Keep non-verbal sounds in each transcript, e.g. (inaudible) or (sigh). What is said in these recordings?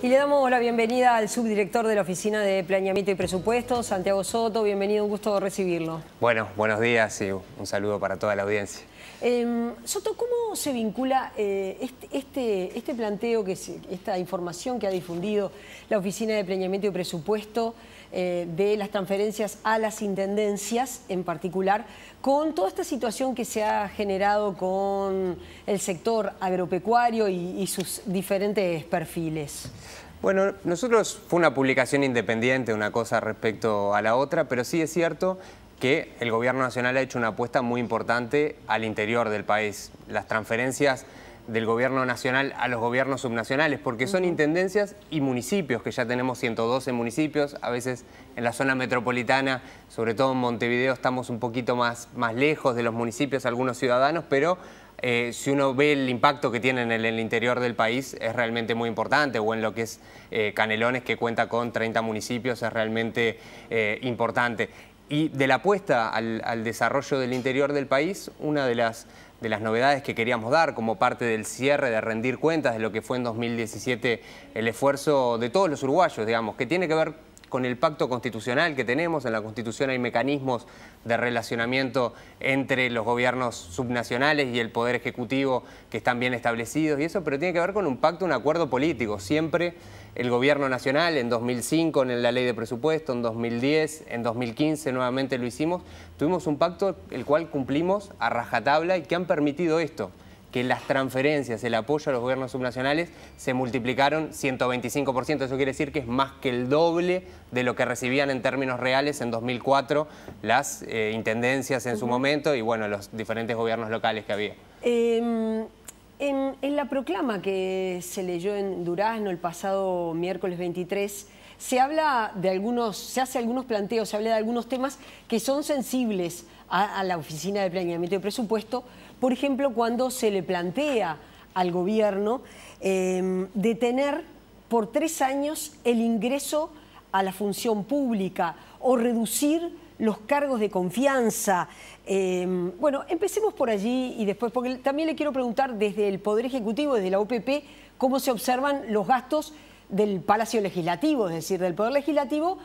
Y le damos la bienvenida al subdirector de la Oficina de Planeamiento y Presupuestos, Santiago Soto. Bienvenido, un gusto recibirlo. Bueno, buenos días y un saludo para toda la audiencia. Em, Soto, ¿cómo se vincula eh, este, este, este, planteo, que esta información que ha difundido la Oficina de Planeamiento y Presupuesto eh, de las transferencias a las intendencias en particular, con toda esta situación que se ha generado con el sector agropecuario y, y sus diferentes perfiles. Bueno, nosotros fue una publicación independiente, una cosa respecto a la otra, pero sí es cierto que el gobierno nacional ha hecho una apuesta muy importante al interior del país. Las transferencias del gobierno nacional a los gobiernos subnacionales, porque son intendencias y municipios, que ya tenemos 112 municipios, a veces en la zona metropolitana, sobre todo en Montevideo, estamos un poquito más, más lejos de los municipios, algunos ciudadanos, pero eh, si uno ve el impacto que tienen en el interior del país, es realmente muy importante, o en lo que es eh, Canelones, que cuenta con 30 municipios, es realmente eh, importante. Y de la apuesta al, desarrollo del interior del país, una de las, de las novedades que queríamos dar como parte del cierre, de rendir cuentas de lo que fue en 2017 el esfuerzo de todos los uruguayos, digamos, que tiene que ver con el pacto constitucional que tenemos. En la Constitución hay mecanismos de relacionamiento entre los gobiernos subnacionales y el Poder Ejecutivo que están bien establecidos y eso, pero tiene que ver con un pacto, un acuerdo político. Siempre el Gobierno Nacional, en 2005 en la Ley de Presupuesto, en 2010, en 2015 nuevamente lo hicimos, tuvimos un pacto el cual cumplimos a rajatabla y que han permitido esto que las transferencias, el apoyo a los gobiernos subnacionales se multiplicaron 125%. Eso quiere decir que es más que el doble de lo que recibían en términos reales en 2004 las eh, intendencias en su momento y bueno, los diferentes gobiernos locales que había. Em, en, la proclama que se leyó en Durazno el pasado miércoles 23, se habla de algunos, se hace algunos planteos, se habla de algunos temas que son sensibles a, a la Oficina de Planeamiento y Presupuesto, por ejemplo, cuando se le plantea al gobierno em, detener por tres años el ingreso a la función pública o reducir los cargos de confianza. Em, bueno, empecemos por allí y después, porque también le quiero preguntar desde el Poder Ejecutivo, desde la OPP, cómo se observan los gastos del Palacio Legislativo, es decir, del Poder Legislativo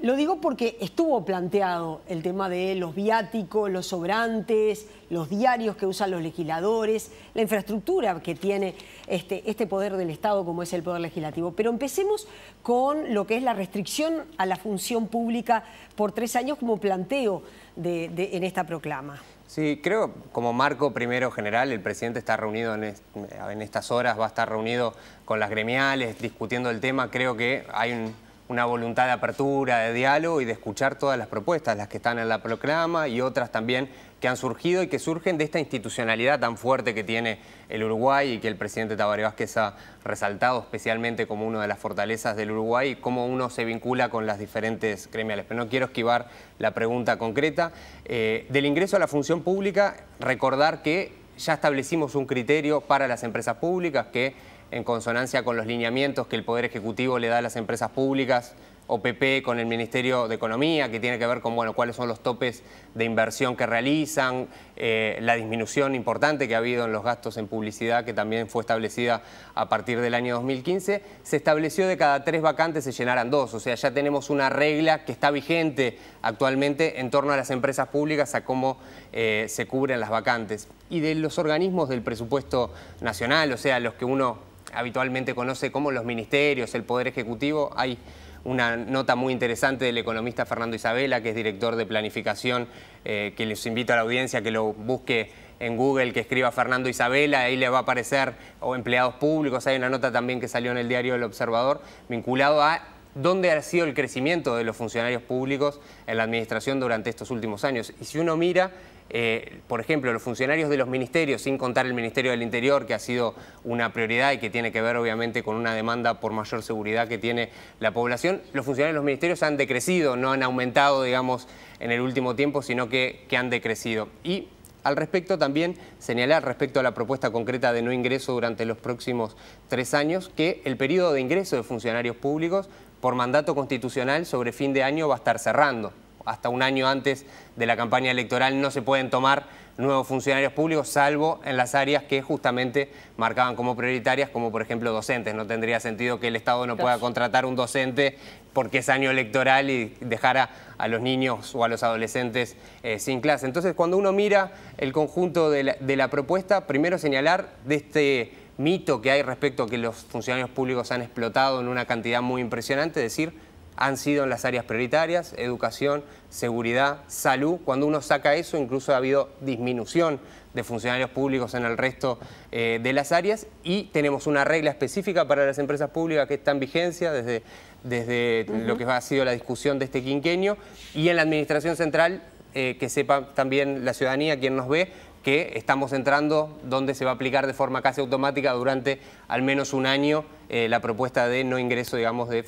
lo digo porque estuvo planteado el tema de los viáticos, los sobrantes, los diarios que usan los legisladores, la infraestructura que tiene este, este, poder del Estado como es el poder legislativo. Pero empecemos con lo que es la restricción a la función pública por tres años como planteo en esta proclama. Sí, creo como marco primero general, el presidente está reunido en estas horas, va a estar reunido con las gremiales, discutiendo el tema, creo que hay un una voluntad de apertura, de diálogo y de escuchar todas las propuestas, las que están en la proclama y otras también que han surgido y que surgen de esta institucionalidad tan fuerte que tiene el Uruguay y que el presidente Tabaré Vázquez ha resaltado especialmente como una de las fortalezas del Uruguay cómo uno se vincula con las diferentes gremiales. Pero no quiero esquivar la pregunta concreta. Eh, del ingreso a la función pública, recordar que ya establecimos un criterio para las empresas públicas que en consonancia con los lineamientos que el Poder Ejecutivo le da a las empresas públicas, OPP con el Ministerio de Economía, que tiene que ver con bueno, cuáles son los topes de inversión que realizan, eh, la disminución importante que ha habido en los gastos en publicidad, que también fue establecida a partir del año 2015, se estableció de cada tres vacantes se llenaran dos, o sea, ya tenemos una regla que está vigente actualmente en torno a las empresas públicas, a cómo eh, se cubren las vacantes. Y de los organismos del presupuesto nacional, o sea, los que uno habitualmente conoce como los ministerios, el Poder Ejecutivo. Hay una nota muy interesante del economista Fernando Isabela, que es director de planificación, eh, que les invito a la audiencia que lo busque en Google, que escriba Fernando Isabela, ahí le va a aparecer, o empleados públicos, hay una nota también que salió en el diario El Observador, vinculado a dónde ha sido el crecimiento de los funcionarios públicos en la administración durante estos últimos años. Y si uno mira eh, por ejemplo, los funcionarios de los ministerios, sin contar el Ministerio del Interior, que ha sido una prioridad y que tiene que ver obviamente con una demanda por mayor seguridad que tiene la población, los funcionarios de los ministerios han decrecido, no han aumentado, digamos, en el último tiempo, sino que, que han decrecido. Y al respecto también señalar respecto a la propuesta concreta de no ingreso durante los próximos tres años que el periodo de ingreso de funcionarios públicos por mandato constitucional sobre fin de año va a estar cerrando hasta un año antes de la campaña electoral no se pueden tomar nuevos funcionarios públicos, salvo en las áreas que justamente marcaban como prioritarias, como por ejemplo docentes. No tendría sentido que el Estado no pueda contratar un docente porque es año electoral y dejara a, los niños o a los adolescentes eh, sin clase. Entonces, cuando uno mira el conjunto de la, propuesta, primero señalar de este mito que hay respecto a que los funcionarios públicos han explotado en una cantidad muy impresionante, decir han sido en las áreas prioritarias, educación, seguridad, salud. Cuando uno saca eso, incluso ha habido disminución de funcionarios públicos en el resto eh, de las áreas y tenemos una regla específica para las empresas públicas que está en vigencia desde, desde lo que ha sido la discusión de este quinquenio y en la Administración Central, eh, que sepa también la ciudadanía, quien nos ve, que estamos entrando, donde se va a aplicar de forma casi automática durante al menos un año eh, la propuesta de no ingreso, digamos, de,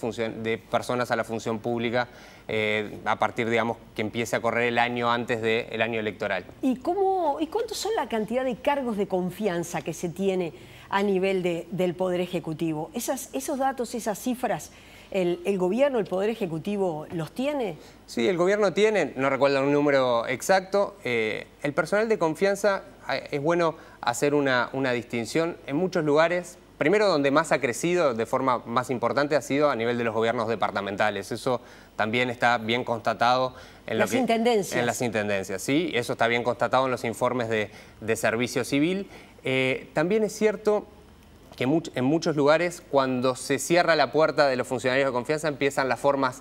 personas a la función pública eh, a partir, digamos, que empiece a correr el año antes del año electoral. ¿Y, cómo, ¿Y cuántos son la cantidad de cargos de confianza que se tiene a nivel del Poder Ejecutivo? esos datos, esas cifras... ¿El, gobierno, el Poder Ejecutivo, los tiene? Sí, el gobierno tiene, no recuerdo un número exacto. Eh, el personal de confianza, eh, es bueno hacer una, distinción. En muchos lugares, primero donde más ha crecido de forma más importante ha sido a nivel de los gobiernos departamentales. Eso también está bien constatado en las intendencias. En las intendencias, sí. Eso está bien constatado en los informes de, servicio civil. Eh, también es cierto que en muchos lugares cuando se cierra la puerta de los funcionarios de confianza empiezan las formas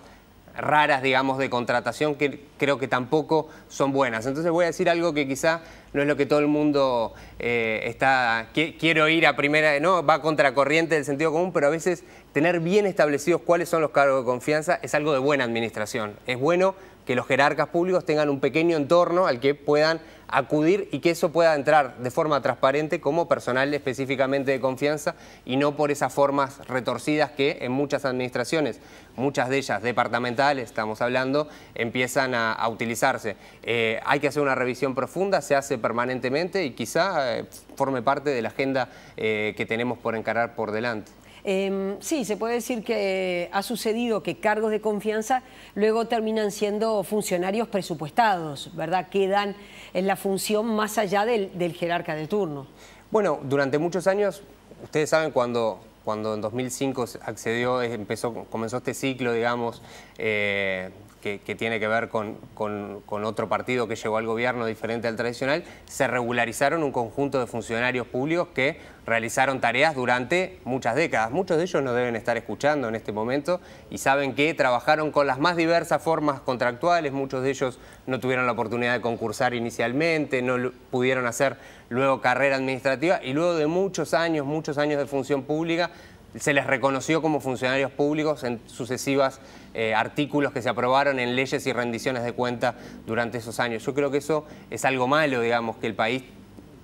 raras, digamos, de contratación que creo que tampoco son buenas. Entonces voy a decir algo que quizá no es lo que todo el mundo eh, está... quiero ir a primera... No, va contracorriente del sentido común, pero a veces tener bien establecidos cuáles son los cargos de confianza es algo de buena administración. Es bueno que los jerarcas públicos tengan un pequeño entorno al que puedan acudir y que eso pueda entrar de forma transparente como personal específicamente de confianza y no por esas formas retorcidas que en muchas administraciones, muchas de ellas departamentales, estamos hablando, empiezan a, utilizarse. Eh, hay que hacer una revisión profunda, se hace permanentemente y quizá eh, forme parte de la agenda eh, que tenemos por encarar por delante. Em, sí, se puede decir que ha sucedido que cargos de confianza luego terminan siendo funcionarios presupuestados, ¿verdad? Quedan en la función más allá del, jerarca de turno. Bueno, durante muchos años, ustedes saben cuando cuando en 2005 accedió, empezó, comenzó este ciclo, digamos, eh, que, tiene que ver con, con, otro partido que llegó al gobierno diferente al tradicional, se regularizaron un conjunto de funcionarios públicos que realizaron tareas durante muchas décadas. Muchos de ellos nos deben estar escuchando en este momento y saben que trabajaron con las más diversas formas contractuales, muchos de ellos no tuvieron la oportunidad de concursar inicialmente, no pudieron hacer luego carrera administrativa y luego de muchos años, muchos años de función pública, se les reconoció como funcionarios públicos en sucesivas eh, artículos que se aprobaron en leyes y rendiciones de cuenta durante esos años. Yo creo que eso es algo malo, digamos, que el país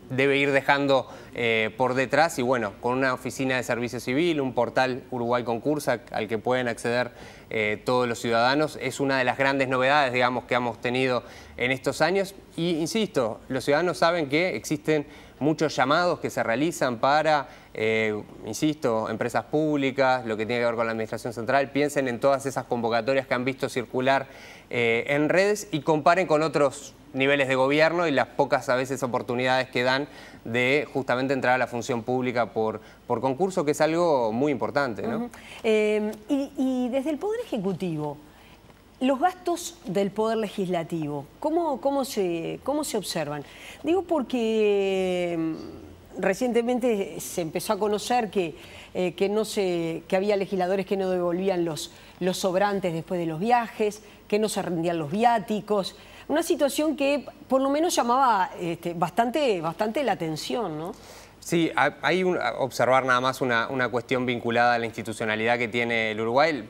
debe ir dejando eh, por detrás y bueno, con una oficina de servicio civil, un portal Uruguay Concursa al que pueden acceder eh, todos los ciudadanos, es una de las grandes novedades, digamos, que hemos tenido en estos años y, insisto, los ciudadanos saben que existen muchos llamados que se realizan para, eh, insisto, empresas públicas, lo que tiene que ver con la Administración Central, piensen en todas esas convocatorias que han visto circular eh, en redes y comparen con otros niveles de gobierno y las pocas a veces oportunidades que dan de justamente entrar a la función pública por, por concurso, que es algo muy importante. Eh, y desde el Poder Ejecutivo, los gastos del Poder Legislativo, ¿cómo, cómo, se, ¿cómo se observan? Digo porque mm, recientemente se empezó a conocer que, eh, que, no se, había legisladores que no devolvían los, los sobrantes después de los viajes, que no se rendían los viáticos. Una situación que por lo menos llamaba este, bastante, bastante la atención, ¿no? Sí, hay observar nada más una, cuestión vinculada a la institucionalidad que tiene el Uruguay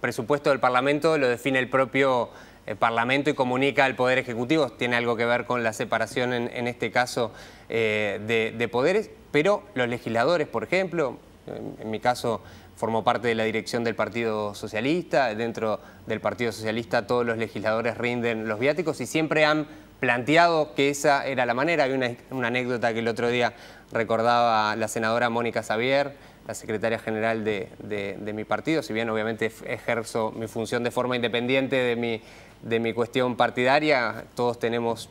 presupuesto del Parlamento lo define el propio eh, Parlamento y comunica al Poder Ejecutivo. Tiene algo que ver con la separación, en, este caso, eh, de, poderes. Pero los legisladores, por ejemplo, en, mi caso formó parte de la dirección del Partido Socialista, dentro del Partido Socialista todos los legisladores rinden los viáticos y siempre han planteado que esa era la manera. Hay una anécdota que el otro día recordaba la senadora Mónica Xavier, la secretaria general de, mi partido, si bien obviamente ejerzo mi función de forma independiente de mi, de mi cuestión partidaria, todos tenemos,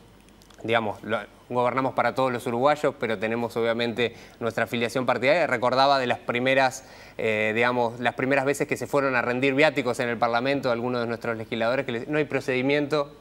digamos, gobernamos para todos los uruguayos, pero tenemos obviamente nuestra afiliación partidaria. Recordaba de las primeras, eh, digamos, las primeras veces que se fueron a rendir viáticos en el Parlamento algunos de nuestros legisladores que no hay procedimiento,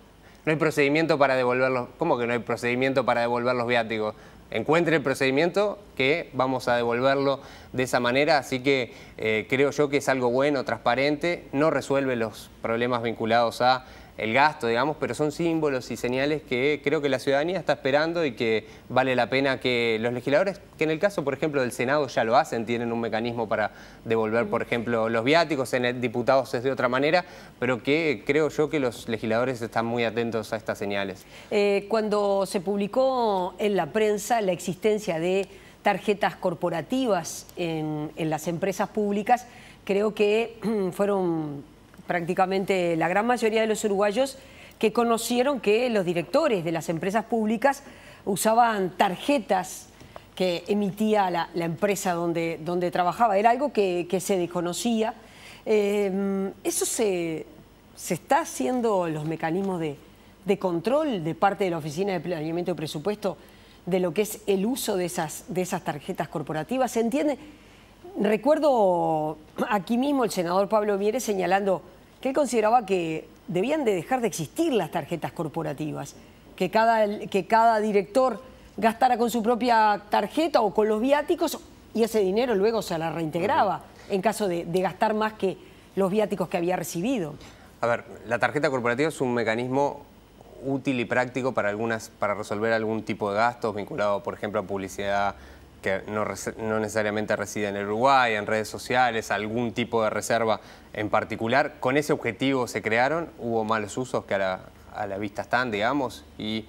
no hay procedimiento para devolverlos. ¿Cómo que no hay procedimiento para devolver los viáticos? encuentre el procedimiento que vamos a devolverlo de esa manera, así que eh, creo yo que es algo bueno, transparente, no resuelve los problemas vinculados a el gasto, digamos, pero son símbolos y señales que creo que la ciudadanía está esperando y que vale la pena que los legisladores, que en el caso, por ejemplo, del Senado ya lo hacen, tienen un mecanismo para devolver, por ejemplo, los viáticos, en diputados es de otra manera, pero que creo yo que los legisladores están muy atentos a estas señales. Eh, cuando se publicó en la prensa la existencia de tarjetas corporativas en las empresas públicas, creo que (clears throat) fueron prácticamente la gran mayoría de los uruguayos que conocieron que los directores de las empresas públicas usaban tarjetas que emitía la, empresa donde, donde, trabajaba. Era algo que, se desconocía. Eh, ¿Eso se, se, está haciendo los mecanismos de, control de parte de la Oficina de Planeamiento y Presupuesto de lo que es el uso de esas, de esas tarjetas corporativas? ¿Se entiende? Recuerdo aquí mismo el senador Pablo Mieres señalando que consideraba que debían de dejar de existir las tarjetas corporativas, que cada, que cada director gastara con su propia tarjeta o con los viáticos y ese dinero luego se la reintegraba en caso de, gastar más que los viáticos que había recibido. A ver, la tarjeta corporativa es un mecanismo útil y práctico para algunas para resolver algún tipo de gastos vinculado, por ejemplo, a publicidad que no, necesariamente reside en el Uruguay, en redes sociales, algún tipo de reserva en particular. ¿Con ese objetivo se crearon? ¿Hubo malos usos que a la, vista están, digamos? ¿Y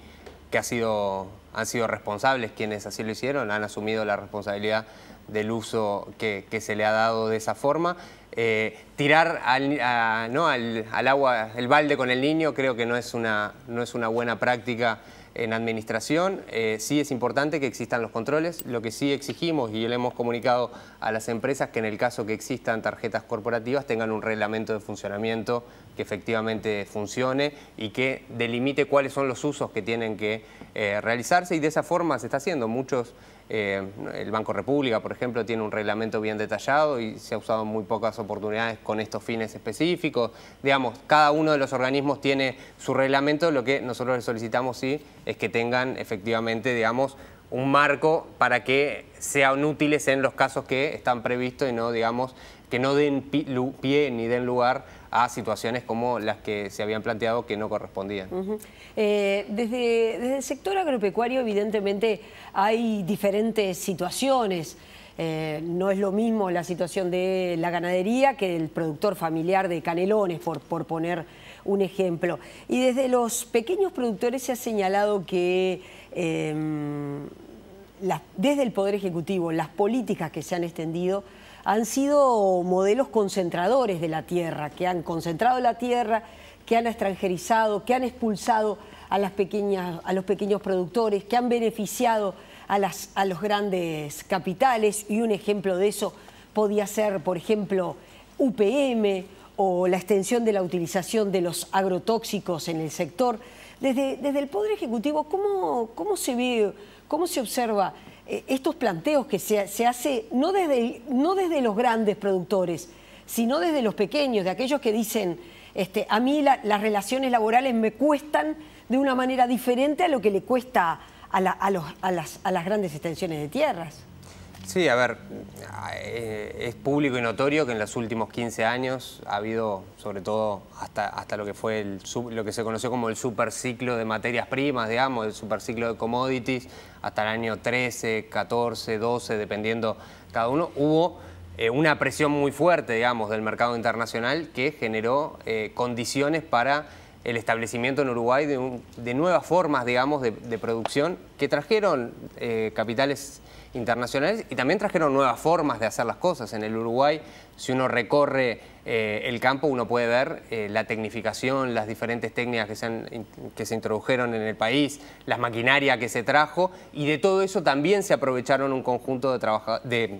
que ha sido, han sido responsables quienes así lo hicieron? ¿Han asumido la responsabilidad del uso que, se le ha dado de esa forma? Eh, tirar al, al, agua, el balde con el niño, creo que no es una, no es una buena práctica en administración, eh, sí es importante que existan los controles. Lo que sí exigimos y le hemos comunicado a las empresas que en el caso que existan tarjetas corporativas tengan un reglamento de funcionamiento que efectivamente funcione y que delimite cuáles son los usos que tienen que eh, realizarse y de esa forma se está haciendo. Muchos eh, el Banco República, por ejemplo, tiene un reglamento bien detallado y se ha usado muy pocas oportunidades con estos fines específicos. Digamos, cada uno de los organismos tiene su reglamento, lo que nosotros les solicitamos sí es que tengan efectivamente, digamos, un marco para que sean útiles en los casos que están previstos y no, digamos, que no den pie ni den lugar a situaciones como las que se habían planteado que no correspondían. Eh, desde, desde el sector agropecuario evidentemente hay diferentes situaciones. Eh, no es lo mismo la situación de la ganadería que el productor familiar de canelones, por, poner un ejemplo. Y desde los pequeños productores se ha señalado que em, desde el Poder Ejecutivo, las políticas que se han extendido han sido modelos concentradores de la tierra, que han concentrado la tierra, que han extranjerizado, que han expulsado a, las pequeñas, a los pequeños productores, que han beneficiado a, los grandes capitales y un ejemplo de eso podía ser, por ejemplo, UPM o la extensión de la utilización de los agrotóxicos en el sector. Desde, desde el Poder Ejecutivo, ¿cómo, cómo se ve, cómo se observa eh, estos planteos que se, se hace no desde, no desde los grandes productores, sino desde los pequeños, de aquellos que dicen, este, a mí las relaciones laborales me cuestan de una manera diferente a lo que le cuesta a, a, las, a las grandes extensiones de tierras. Sí, a ver, eh, es público y notorio que en los últimos 15 años ha habido, sobre todo hasta, hasta lo que fue el, lo que se conoció como el superciclo de materias primas, digamos, el superciclo de commodities, hasta el año 13, 14, 12, dependiendo cada uno, hubo eh, una presión muy fuerte, digamos, del mercado internacional que generó eh, condiciones para el establecimiento en Uruguay de, de nuevas formas, digamos, de, producción que trajeron capitales internacionales y también trajeron nuevas formas de hacer las cosas. En el Uruguay, si uno recorre eh, el campo, uno puede ver eh, la tecnificación, las diferentes técnicas que se, que se introdujeron en el país, las maquinarias que se trajo y de todo eso también se aprovecharon un conjunto de, trabajadores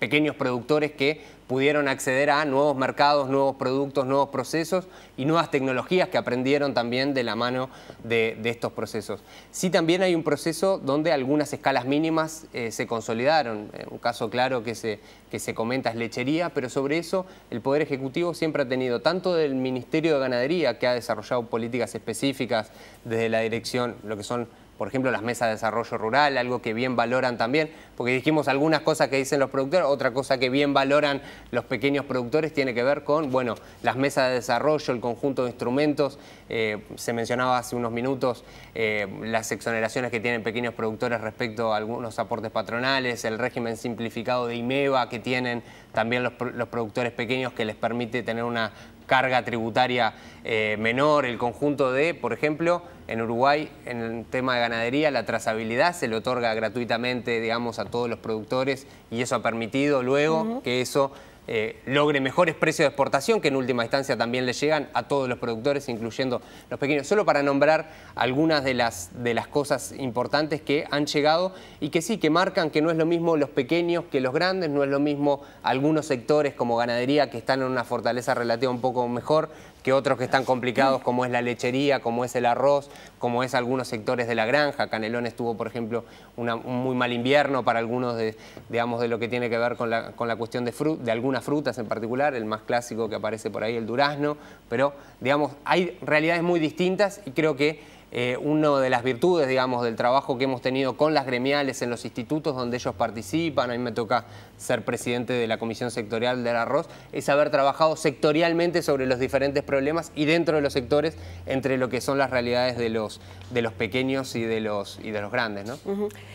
pequeños productores que pudieron acceder a nuevos mercados, nuevos productos, nuevos procesos y nuevas tecnologías que aprendieron también de la mano de, estos procesos. Sí también hay un proceso donde algunas escalas mínimas eh, se consolidaron. Eh, un caso claro que se, que se comenta es lechería, pero sobre eso el Poder Ejecutivo siempre ha tenido tanto del Ministerio de Ganadería, que ha desarrollado políticas específicas desde la dirección, lo que son por ejemplo, las mesas de desarrollo rural, algo que bien valoran también, porque dijimos algunas cosas que dicen los productores, otra cosa que bien valoran los pequeños productores tiene que ver con, bueno, las mesas de desarrollo, el conjunto de instrumentos, eh, se mencionaba hace unos minutos eh, las exoneraciones que tienen pequeños productores respecto a algunos aportes patronales, el régimen simplificado de IMEVA que tienen también los, los productores pequeños que les permite tener una carga tributaria eh, menor, el conjunto de, por ejemplo, en Uruguay, en el tema de ganadería, la trazabilidad se le otorga gratuitamente, digamos, a todos los productores y eso ha permitido luego que eso eh, logre mejores precios de exportación que en última instancia también le llegan a todos los productores, incluyendo los pequeños. Solo para nombrar algunas de las, de las cosas importantes que han llegado y que sí, que marcan que no es lo mismo los pequeños que los grandes, no es lo mismo algunos sectores como ganadería que están en una fortaleza relativa un poco mejor, que otros que están complicados, como es la lechería, como es el arroz, como es algunos sectores de la granja. canelón estuvo por ejemplo, una, un muy mal invierno para algunos de, digamos, de lo que tiene que ver con la, con la cuestión de, de algunas frutas en particular, el más clásico que aparece por ahí, el durazno, pero digamos, hay realidades muy distintas y creo que eh, una de las virtudes, digamos, del trabajo que hemos tenido con las gremiales en los institutos donde ellos participan, a mí me toca ser presidente de la Comisión Sectorial del Arroz, es haber trabajado sectorialmente sobre los diferentes problemas y dentro de los sectores entre lo que son las realidades de los, de los pequeños y de los, y de los grandes.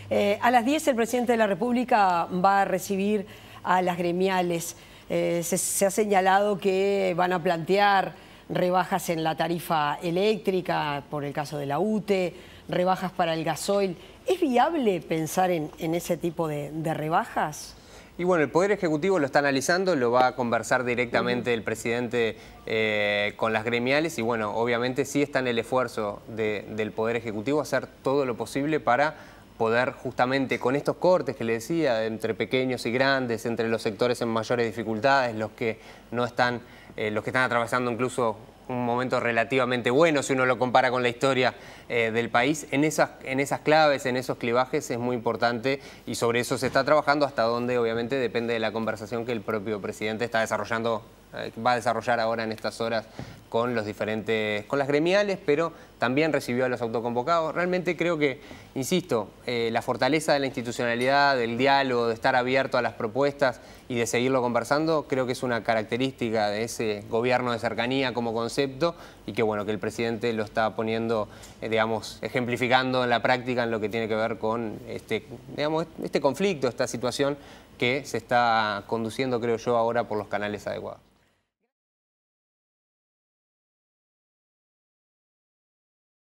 Eh, a las 10 el presidente de la República va a recibir a las gremiales. Eh, se ha señalado que van a plantear rebajas en la tarifa eléctrica, por el caso de la UTE, rebajas para el gasoil. ¿Es viable pensar en, ese tipo de, rebajas? Y bueno, el Poder Ejecutivo lo está analizando, lo va a conversar directamente el presidente eh, con las gremiales y bueno, obviamente sí está en el esfuerzo del Poder Ejecutivo hacer todo lo posible para poder justamente con estos cortes que le decía, entre pequeños y grandes, entre los sectores en mayores dificultades, los que no están eh, los que están atravesando incluso un momento relativamente bueno si uno lo compara con la historia eh, del país. En esas, en esas claves, en esos clivajes es muy importante y sobre eso se está trabajando hasta donde obviamente depende de la conversación que el propio presidente está desarrollando eh, va a desarrollar ahora en estas horas con los diferentes, con las gremiales, pero también recibió a los autoconvocados. Realmente creo que, insisto, eh, la fortaleza de la institucionalidad, del diálogo, de estar abierto a las propuestas y de seguirlo conversando, creo que es una característica de ese gobierno de cercanía como concepto y que bueno, que el presidente lo está poniendo, eh, digamos, ejemplificando en la práctica en lo que tiene que ver con este, este conflicto, esta situación que se está conduciendo, creo yo, ahora por los canales adecuados.